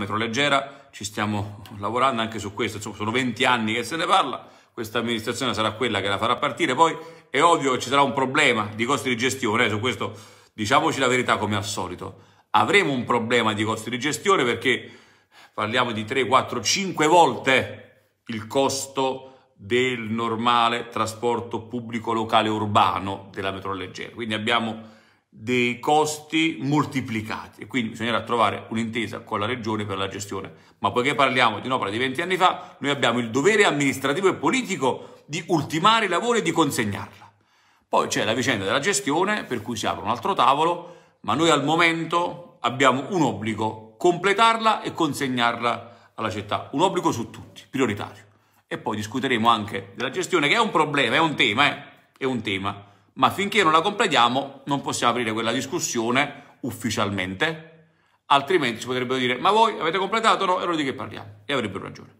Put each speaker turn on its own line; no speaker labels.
metro leggera, ci stiamo lavorando anche su questo, Insomma, sono 20 anni che se ne parla, questa amministrazione sarà quella che la farà partire poi, è ovvio che ci sarà un problema di costi di gestione, su questo diciamoci la verità come al solito, avremo un problema di costi di gestione perché parliamo di 3, 4, 5 volte il costo del normale trasporto pubblico locale urbano della metro leggera, quindi abbiamo dei costi moltiplicati e quindi bisognerà trovare un'intesa con la regione per la gestione. Ma poiché parliamo di un'opera di 20 anni fa, noi abbiamo il dovere amministrativo e politico di ultimare i lavori e di consegnarla. Poi c'è la vicenda della gestione per cui si apre un altro tavolo, ma noi al momento abbiamo un obbligo, completarla e consegnarla alla città, un obbligo su tutti, prioritario. E poi discuteremo anche della gestione che è un problema, è un tema, eh? è un tema ma finché non la completiamo non possiamo aprire quella discussione ufficialmente, altrimenti ci potrebbero dire ma voi avete completato o no? E allora di che parliamo? E avrebbero ragione.